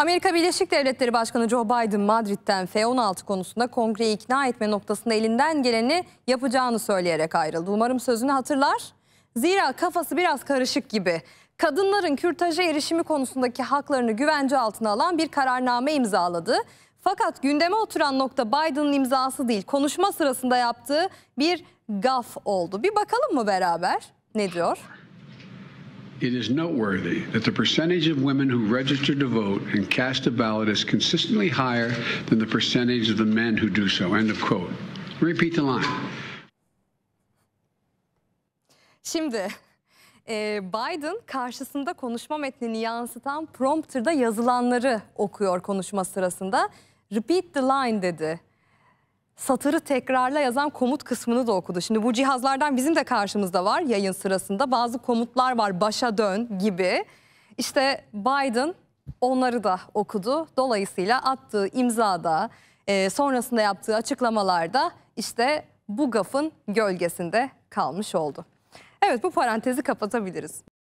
Amerika Birleşik Devletleri Başkanı Joe Biden Madrid'den F-16 konusunda kongreyi ikna etme noktasında elinden geleni yapacağını söyleyerek ayrıldı. Umarım sözünü hatırlar. Zira kafası biraz karışık gibi. Kadınların kürtaja erişimi konusundaki haklarını güvence altına alan bir kararname imzaladı. Fakat gündeme oturan nokta Biden'ın imzası değil, konuşma sırasında yaptığı bir gaf oldu. Bir bakalım mı beraber? Ne diyor? It is noteworthy that the percentage of women who registered to vote and cast a ballot is consistently higher than the percentage of the men who do so. End of quote. Repeat the line. Şimdi e, Biden karşısında konuşma metnini yansıtan prompterda yazılanları okuyor konuşma sırasında. Repeat the line dedi satırı tekrarla yazan komut kısmını da okudu. Şimdi bu cihazlardan bizim de karşımızda var yayın sırasında. Bazı komutlar var başa dön gibi. İşte Biden onları da okudu. Dolayısıyla attığı imzada e, sonrasında yaptığı açıklamalarda işte bu gafın gölgesinde kalmış oldu. Evet bu parantezi kapatabiliriz.